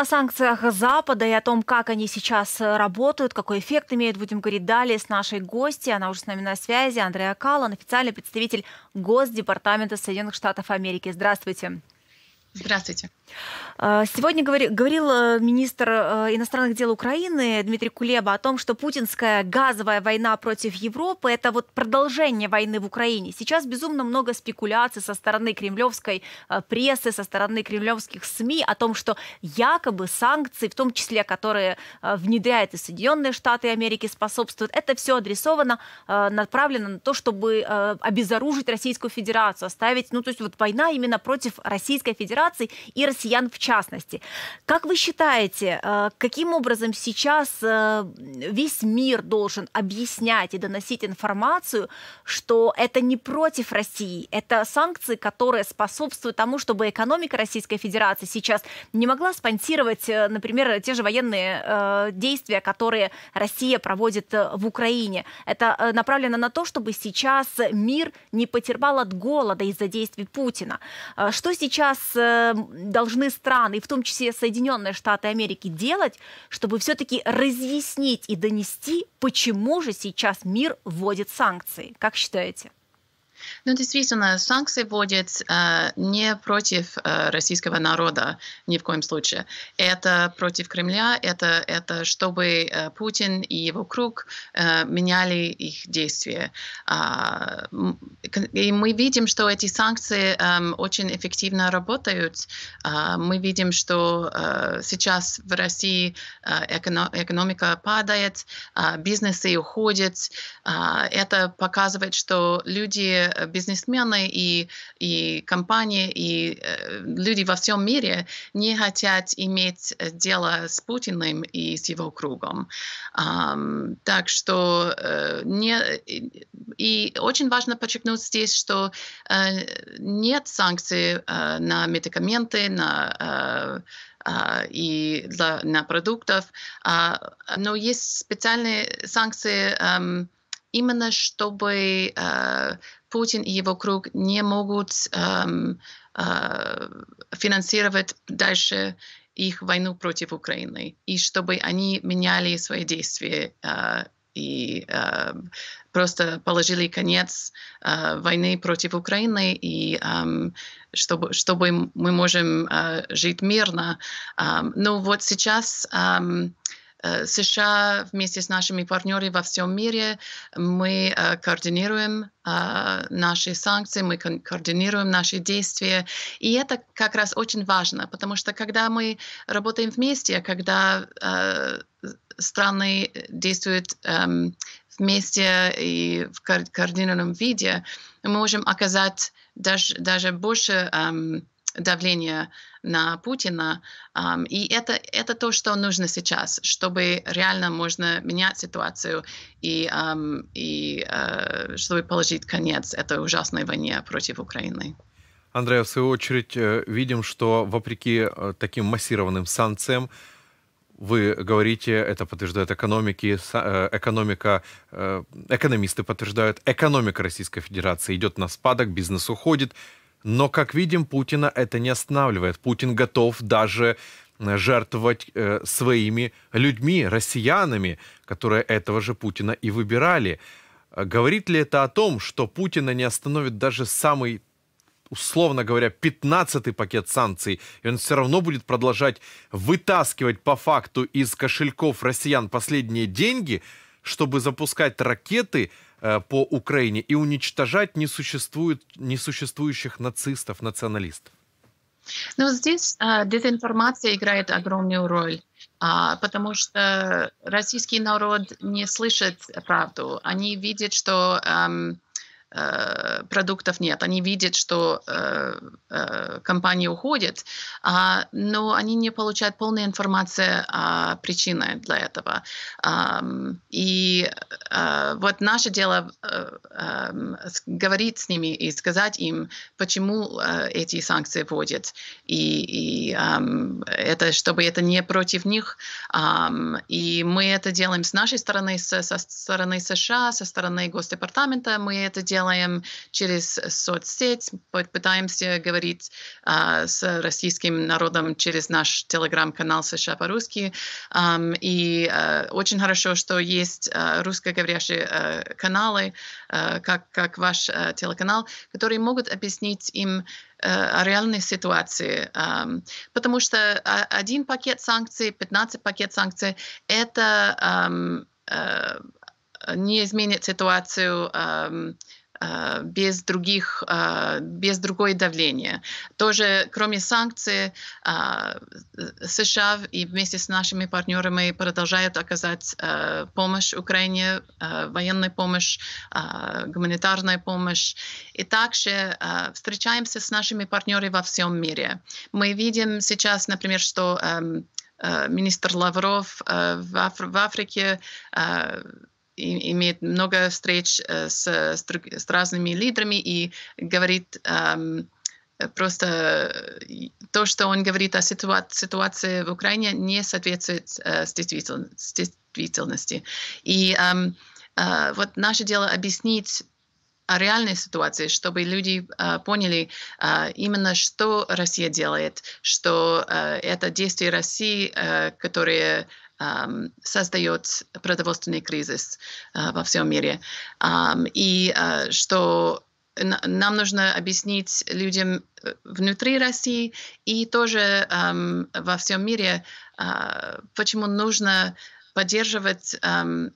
О санкциях Запада и о том, как они сейчас э, работают, какой эффект имеют, будем говорить далее с нашей гостью. Она уже с нами на связи, Андрея Каллан, официальный представитель Госдепартамента Соединенных Штатов Америки. Здравствуйте. Здравствуйте. А, сегодня говори, говорил э, министр э, иностранных дел Украины Дмитрий Кулеба о том, что путинская газовая война против Европы – это вот продолжение войны в Украине. Сейчас безумно много спекуляций со стороны кремлевской э, прессы, со стороны кремлевских СМИ о том, что якобы санкции, в том числе, которые внедряют и Соединенные Штаты Америки, способствуют, это все адресовано, направлено на то, чтобы обезоружить Российскую Федерацию, оставить, ну то есть вот война именно против Российской Федерации, Федерации и россиян в частности. Как вы считаете, э, каким образом сейчас э, весь мир должен объяснять и доносить информацию, что это не против России, это санкции, которые способствуют тому, чтобы экономика Российской Федерации сейчас не могла спонсировать, э, например, те же военные действия, которые Россия проводит в Украине. Это направлено на то, чтобы сейчас мир не потерпал от голода из-за действий Путина. Что сейчас Э, должны страны, и в том числе Соединенные Штаты Америки, делать, чтобы все-таки разъяснить и донести, почему же сейчас мир вводит санкции? Как считаете? Ну, действительно, санкции будут э, не против э, российского народа ни в коем случае. Это против Кремля, это, это чтобы э, Путин и его круг э, меняли их действия. Э, и мы видим, что эти санкции э, очень эффективно работают. Э, мы видим, что э, сейчас в России э, эконом, экономика падает, э, бизнесы уходят. Э, это показывает, что люди э, Э, бизнесмены и, и компании, и э, люди во всем мире не хотят иметь э, дело с Путиным и с его кругом. Так что не... И очень важно подчеркнуть здесь, что нет санкций на медикаменты, на и для, на продуктов, а, но есть специальные санкции эм, именно чтобы э, Путин и его круг не могут э, э, финансировать дальше их войну против Украины, и чтобы они меняли свои действия э, и э, просто положили конец э, войны против Украины, и э, чтобы, чтобы мы можем э, жить мирно. Э, эм, но ну вот сейчас... Э, Э, США вместе с нашими партнерами во всем мире мы э, координируем э, наши санкции, мы координируем наши действия. И это как раз очень важно, потому что когда мы работаем вместе, когда страны действуют эм, вместе и в координированном виде, мы можем оказать даже, даже больше эм, давление на Путина. Um, и это, это то, что нужно сейчас, чтобы реально можно менять ситуацию и, um, и uh, чтобы положить конец этой ужасной войне против Украины. Андрея, а в свою очередь, э, видим, что вопреки э, таким массированным санкциям, вы говорите, это подтверждает экономики, экономика, экономисты подтверждают, экономика Российской Федерации идет на спадок, бизнес уходит. Но, как видим, Путина это не останавливает. Путин готов даже э, жертвовать э, своими людьми, россиянами, которые этого же Путина и выбирали. Э, говорит ли это о том, что Путина не остановит даже самый условно говоря, 15-й пакет санкций, и он все равно будет продолжать вытаскивать по факту из кошельков россиян последние деньги, чтобы запускать ракеты, Э, по Украине и уничтожать несуществует, несуществующих нацистов, националистов? Ну, здесь а, дезинформация играет огромную роль, а, потому что российский народ не слышит правду. Они видят, что... Ам, эм, Э, продуктов нет. Они видят, что э, э, компания уходит, а, но они не получают полной информации о причине для этого. А, и а, вот наше дело а, а, говорить с ними и сказать им, почему а, эти санкции вводят. И, и а, это, чтобы это не против них. А, и мы это делаем с нашей стороны, со, со стороны США, со стороны Госдепартамента. Мы это делаем делаем через соцсеть, пытаемся говорить а, с российским народом через наш телеграм-канал США по-русски. А, и а, очень хорошо, что есть а, русскоговорящие а, каналы, а, как, как ваш а, телеканал, которые могут объяснить им о реальной ситуации, потому что а, один пакет санкций, 15 пакет санкций, это не изменит ситуацию а, без других, а, без другое давления. Тоже, кроме санкций, а, США и вместе с нашими партнерами продолжают оказать помощь Украине, военная помощь, гуманитарная помощь. И также встречаемся с нашими партнерами во всем мире. Мы видим сейчас, например, что эм, э, министр Лавров э, в Африке э, имеет много встреч э, с, с, с разными лидерами и говорит просто то, что он говорит о ситуа ситуации в Украине, не соответствует э, действительности. И э, э, вот наше дело объяснить о реальной ситуации, чтобы люди э, поняли э, именно, что Россия делает, что э, это действия России, э, которые um, создает продовольственный кризис uh, во всем мире. Um, и uh, что нам нужно объяснить людям э, внутри России и тоже um, во всем мире, uh, почему нужно поддерживать, эм,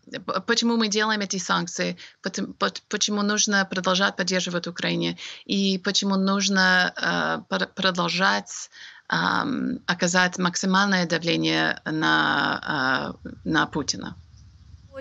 почему мы делаем эти санкции, почему нужно продолжать поддерживать Украине и почему нужно э, продолжать оказать максимальное давление на, а, на Путина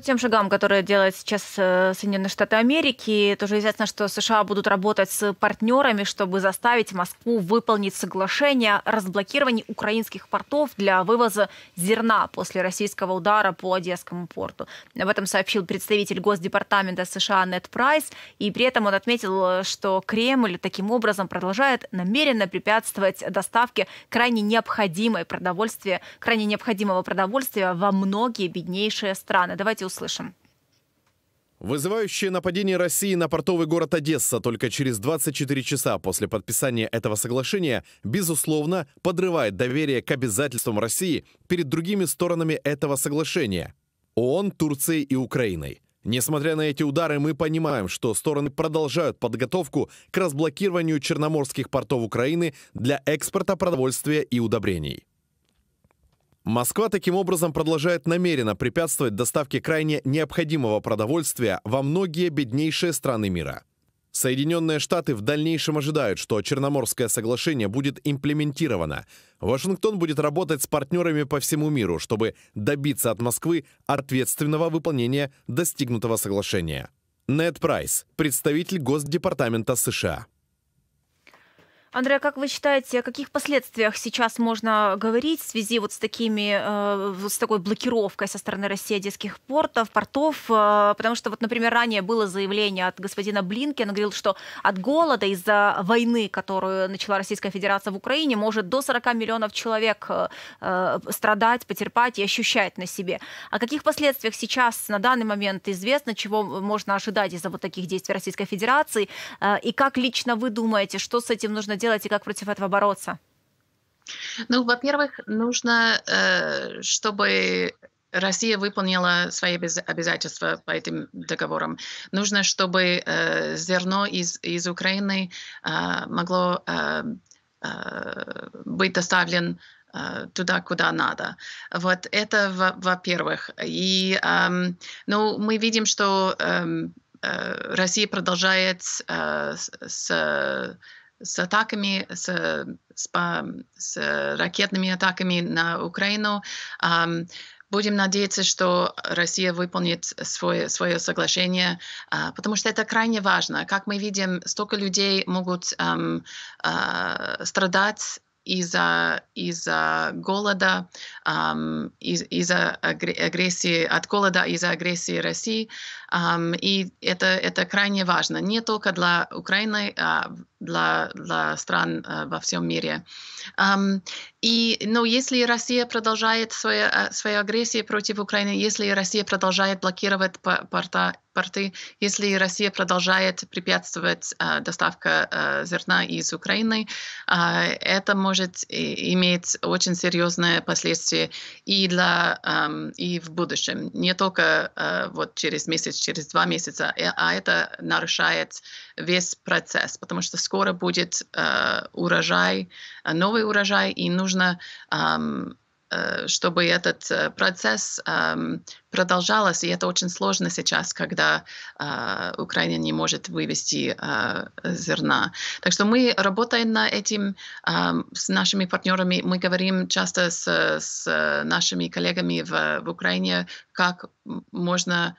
тем шагам, которые делают сейчас э, Соединенные Штаты Америки, тоже известно, что США будут работать с партнерами, чтобы заставить Москву выполнить соглашение о разблокировании украинских портов для вывоза зерна после российского удара по Одесскому порту. Об этом сообщил представитель Госдепартамента США Нед Прайс, и при этом он отметил, что Кремль таким образом продолжает намеренно препятствовать доставке крайне необходимой продовольствия, крайне необходимого продовольствия во многие беднейшие страны. Давайте Давайте услышим. Вызывающее нападение России на портовый город Одесса только через 24 часа после подписания этого соглашения, безусловно, подрывает доверие к обязательствам России перед другими сторонами этого соглашения – ООН, Турцией и Украиной. Несмотря на эти удары, мы понимаем, что стороны продолжают подготовку к разблокированию черноморских портов Украины для экспорта продовольствия и удобрений. Москва таким образом продолжает намеренно препятствовать доставке крайне необходимого продовольствия во многие беднейшие страны мира. Соединенные Штаты в дальнейшем ожидают, что Черноморское соглашение будет имплементировано. Вашингтон будет работать с партнерами по всему миру, чтобы добиться от Москвы ответственного выполнения достигнутого соглашения. Нед Прайс, представитель Госдепартамента США. Андрей, а как вы считаете, о каких последствиях сейчас можно говорить в связи вот с, такими, э, с такой блокировкой со стороны России детских портов, портов? Э, потому что, вот, например, ранее было заявление от господина Блинкина, он говорил, что от голода из-за войны, которую начала Российская Федерация в Украине, может до 40 миллионов человек э, страдать, потерпать и ощущать на себе. О каких последствиях сейчас на данный момент известно, чего можно ожидать из-за вот таких действий Российской Федерации? и как лично вы думаете, что с этим нужно делать? делать и как против этого бороться? Ну, во-первых, нужно, э, чтобы Россия выполнила свои обязательства по этим договорам. Нужно, чтобы э, зерно из, из Украины э, могло быть доставлено туда, куда надо. Вот это, во- первых И, эм, ну, мы видим, что эм, Россия продолжает с, с с атаками, с, с, с ракетными атаками на Украину. Будем надеяться, что Россия выполнит свое, свое соглашение, а, потому что это крайне важно. Как мы видим, столько людей могут эм, э, страдать из-за из голода, эм, из, из-за агрессии от голода, из-за агрессии России, эм, и это это крайне важно не только для Украины, а для, для стран э, во всем мире. Эм, и, но ну, если Россия продолжает свою, э, свою агрессию против Украины, если Россия продолжает блокировать порта порты, если Россия продолжает препятствовать э, доставка э, зерна из Украины, э, это может иметь очень серьезные последствия и для эм, и в будущем, не только вот через месяц, через два месяца, а это нарушает весь процесс, потому что скоро будет урожай, новый урожай, и нужно эм, Э, чтобы этот э, процесс эм, продолжался. И это очень сложно сейчас, когда э, Украина не может вывести зерна. Так что мы работаем над этим эм, с нашими партнерами. Мы говорим часто с, с нашими коллегами в, в Украине, как можно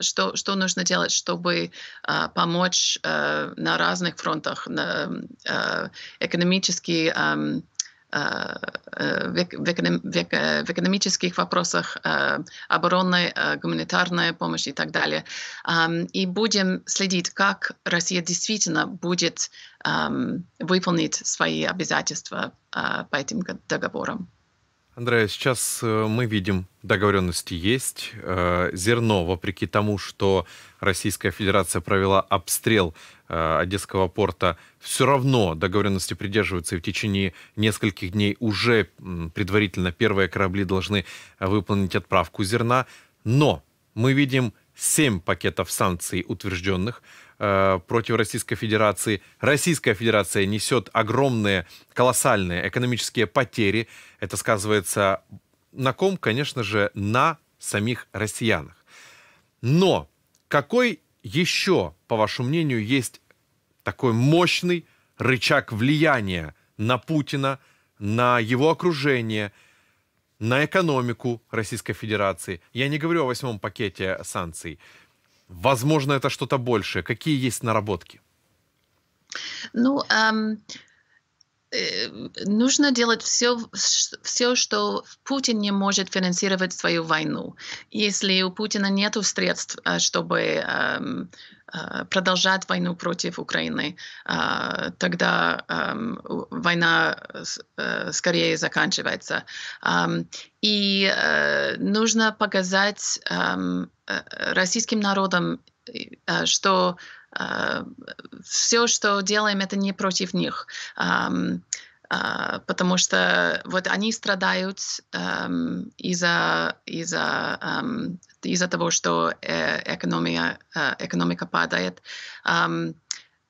что, что нужно делать, чтобы а, помочь а, на разных фронтах, на, а, экономически, эм, Э, в экономических вопросах, э, оборонной, э, гуманитарной помощи и так далее. И будем следить, как Россия действительно будет выполнить свои обязательства по этим договорам. Андрей, а сейчас э, мы видим, договоренности есть. Э, зерно, вопреки тому, что Российская Федерация провела обстрел э, Одесского порта, все равно договоренности придерживаются, и в течение нескольких дней уже предварительно первые корабли должны выполнить отправку зерна. Но мы видим семь пакетов санкций утвержденных – э, против Российской Федерации. Российская Федерация несет огромные, колоссальные экономические потери. Это сказывается на ком, конечно же, на самих россиянах. Но какой еще, по вашему мнению, есть такой мощный рычаг влияния на Путина, на его окружение, на экономику Российской Федерации? Я не говорю о восьмом пакете санкций. Возможно, это что-то большее. Какие есть наработки? Ну, эм, Э, нужно делать все, все, что Путин не может финансировать свою войну. Если у Путина нет средств, э, чтобы эм, э, продолжать войну против Украины, тогда эм, война скорее заканчивается. Эм, и нужно показать российским народам, что а, все, что делаем, это не против них. А, потому что вот они страдают эм, из-за из-за эм, из-за того, что э, экономия э, экономика падает. Эм,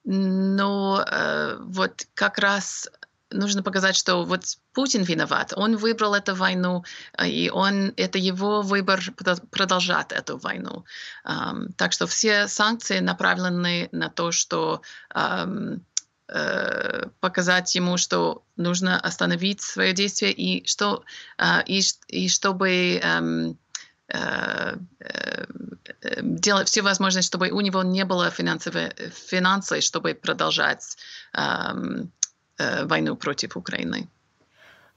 но э, вот как раз нужно показать, что вот Путин виноват, он выбрал эту войну, э, и он, это его выбор продолжать эту войну. Um, так что все санкции направлены на то, что um, uh, показать ему, что нужно остановить свое действие и что uh, и, и чтобы um, эм, э, делать все возможное, чтобы у него не было финансовой, финансы, чтобы продолжать эм, войну против Украины.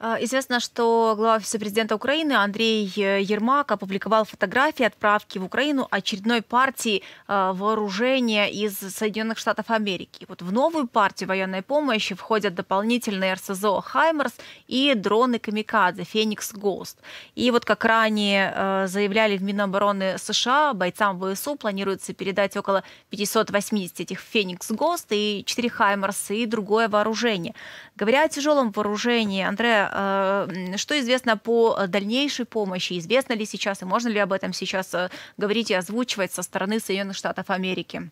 А, известно, что глава Офиса президента Украины Андрей э, Ермак опубликовал фотографии отправки в Украину очередной партии а, вооружения из Соединенных Штатов Америки. Вот в новую партию военной помощи входят дополнительные РСЗО «Хаймерс» и дроны «Камикадзе» «Феникс Гост». И вот как ранее э, заявляли в Минобороны США, бойцам ВСУ планируется передать около 580 этих «Феникс Гост» и 4 «Хаймерс» и другое вооружение. Говоря о тяжелом вооружении, Андрея а, что известно по э, дальнейшей помощи? Известно ли сейчас и можно ли об этом сейчас э, говорить и озвучивать со стороны Соединенных Штатов Америки?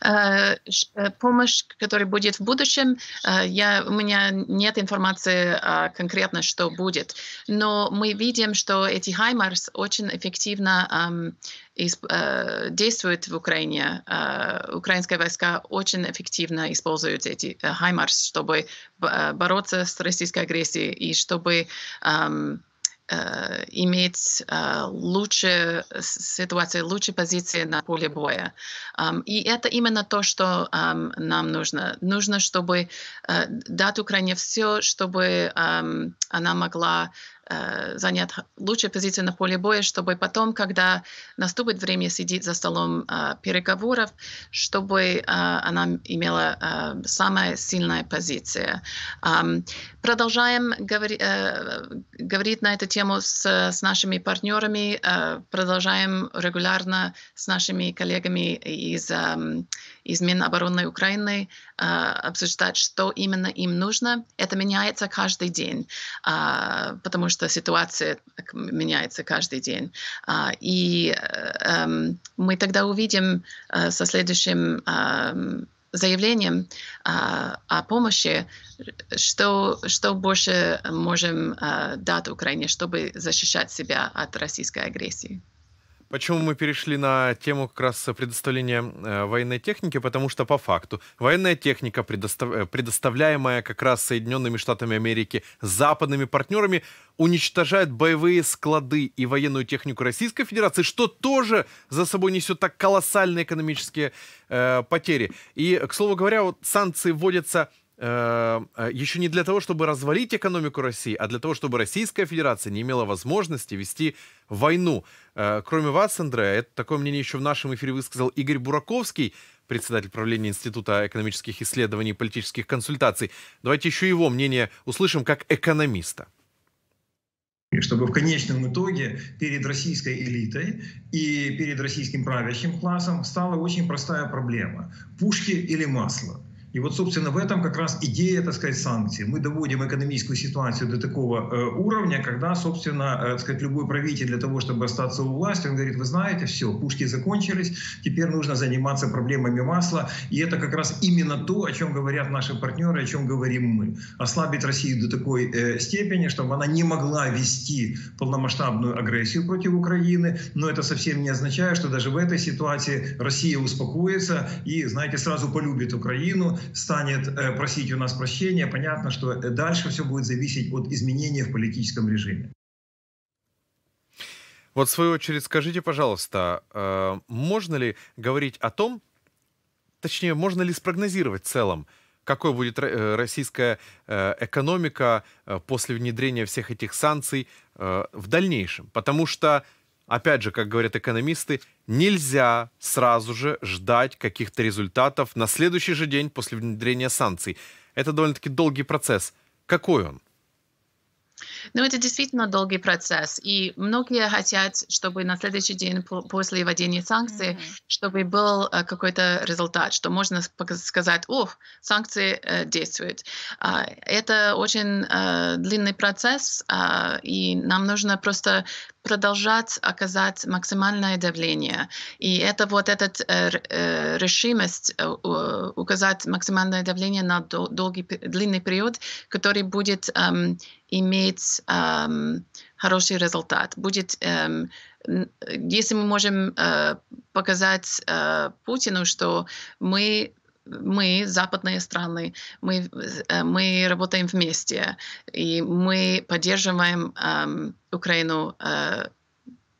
Э, э, помощь, которая будет в будущем, э, я, у меня нет информации а, конкретно, что будет. Но мы видим, что эти HIMARS очень эффективно действуют в Украине. Украинские войска очень эффективно используют эти HIMARS, чтобы бороться с российской агрессией и чтобы Э, иметь лучшую э, ситуацию, лучше э, позиции на поле боя. и это именно то, что нам нужно. Нужно, чтобы дать Украине все, чтобы она могла Э, занять лучшую позицию на поле боя, чтобы потом, когда наступит время сидеть за столом э, переговоров, чтобы э, она имела э, самая сильная позиция. Эм, продолжаем говори, э, говорить на эту тему с, с нашими партнерами, э, продолжаем регулярно с нашими коллегами из э, из Минобороны Украины а, обсуждать, что именно им нужно. Это меняется каждый день, а, потому что ситуация меняется каждый день. А, и э, эм, мы тогда увидим э, со следующим заявлением а, о помощи, что, что больше можем а, дать Украине, чтобы защищать себя от российской агрессии. Почему мы перешли на тему как раз предоставления э, военной техники? Потому что по факту военная техника, предостав... Э, предоставляемая как раз Соединенными Штатами Америки западными партнерами, уничтожает боевые склады и военную технику Российской Федерации, что тоже за собой несет так колоссальные экономические э, потери. И, к слову говоря, вот санкции вводятся Эм, э, еще не для того, чтобы развалить экономику России, а для того, чтобы Российская Федерация не имела возможности вести войну. Э, кроме вас, Андреа, это такое мнение еще в нашем эфире высказал Игорь Бураковский, председатель правления Института экономических исследований и политических консультаций. Давайте еще его мнение услышим как экономиста и чтобы в конечном итоге перед российской элитой и перед российским правящим классом стала очень простая проблема – пушки или масло. И вот, собственно, в этом как раз идея, так сказать, санкций. Мы доводим экономическую ситуацию до такого э, уровня, когда, собственно, э, так сказать, любой правитель для того, чтобы остаться у власти, он говорит, вы знаете, все, пушки закончились, теперь нужно заниматься проблемами масла. И это как раз именно то, о чем говорят наши партнеры, о чем говорим мы. Ослабить Россию до такой э, степени, чтобы она не могла вести полномасштабную агрессию против Украины, но это совсем не означает, что даже в этой ситуации Россия успокоится и, знаете, сразу полюбит Украину, станет э, просить у нас прощения, понятно, что э, дальше все будет зависеть от изменения в политическом режиме. Вот в свою очередь скажите, пожалуйста, э, можно ли говорить о том, точнее, можно ли спрогнозировать в целом, какой будет российская экономика после внедрения всех этих санкций в дальнейшем? Потому что опять же, как говорят экономисты, нельзя сразу же ждать каких-то результатов на следующий же день после внедрения санкций. Это довольно-таки долгий процесс. Какой он? Но ну, это действительно долгий процесс, и многие хотят, чтобы на следующий день после введения санкций, mm-hmm. чтобы был э, какой-то результат, что можно сказать, о, санкции э, действуют. А, это очень э, длинный процесс, а, и нам нужно просто продолжать оказать максимальное давление. И это вот эта решимость указать максимальное давление на долгий, длинный период, который будет эм, иметь эм, хороший результат. Будет, эм, если мы можем э, показать э, Путину, что мы мы, западные страны, мы, э, мы работаем вместе, и мы поддерживаем эм, Украину э,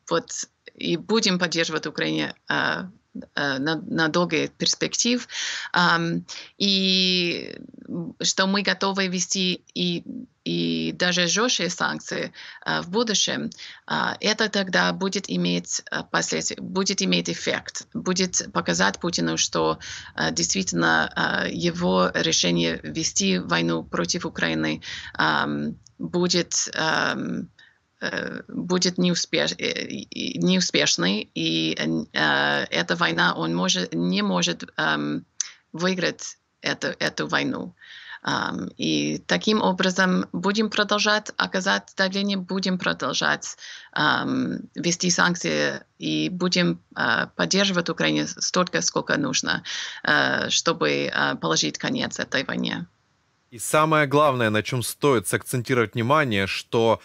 вот, и будем поддерживать Украине э, Э, на, на долгие перспектив, um, и что мы готовы вести и, и даже жесткие санкции uh, в будущем, uh, это тогда будет иметь э, последствия, будет иметь эффект, будет показать Путину, что uh, действительно uh, его решение вести войну против Украины um, будет um, Э, будет неуспеш, э, неуспешной, и э, э, эта война, он может, не может э, выиграть эту, эту войну. Э, и таким образом будем продолжать оказать давление, будем продолжать э, вести санкции и будем э, поддерживать Украину столько, сколько нужно, э, чтобы э, положить конец этой войне. И самое главное, на чем стоит сакцентировать внимание, что э,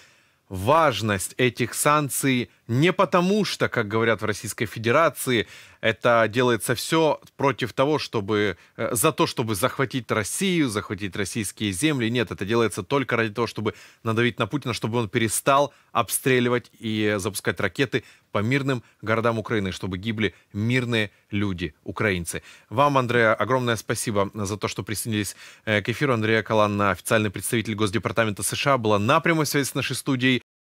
важность этих санкций не потому, что, как говорят в Российской Федерации, это делается все против того, чтобы э, за то, чтобы захватить Россию, захватить российские земли. Нет, это делается только ради того, чтобы надавить на Путина, чтобы он перестал обстреливать и запускать ракеты по мирным городам Украины, чтобы гибли мирные люди, украинцы. Вам, Андрея, огромное спасибо за то, что присоединились э, к эфиру. Андрея Калан, официальный представитель Госдепартамента США, была на прямой связи с нашей студией.